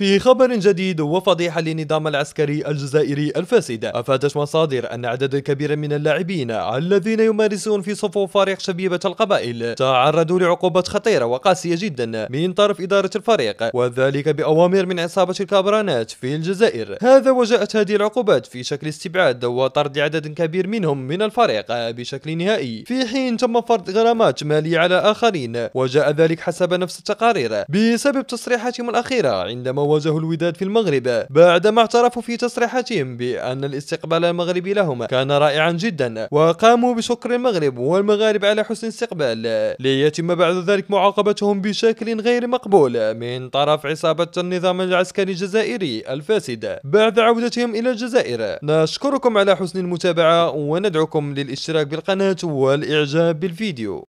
في خبر جديد وفضيحة للنظام العسكري الجزائري الفاسد أفادت مصادر أن عددا كبيرا من اللاعبين الذين يمارسون في صفوف فريق شبيبة القبائل تعرضوا لعقوبات خطيرة وقاسية جدا من طرف إدارة الفريق وذلك بأوامر من عصابة الكابرانات في الجزائر هذا وجاءت هذه العقوبات في شكل استبعاد وطرد عدد كبير منهم من الفريق بشكل نهائي في حين تم فرض غرامات مالية على آخرين وجاء ذلك حسب نفس التقارير بسبب تصريحاتهم الأخيرة عندما تجاوزه الوداد في المغرب بعدما اعترفوا في تصريحاتهم بأن الاستقبال المغربي لهم كان رائعا جدا وقاموا بشكر المغرب والمغارب على حسن استقبال ليتم بعد ذلك معاقبتهم بشكل غير مقبول من طرف عصابة النظام العسكري الجزائري الفاسد بعد عودتهم إلى الجزائر نشكركم على حسن المتابعة وندعوكم للاشتراك بالقناة والإعجاب بالفيديو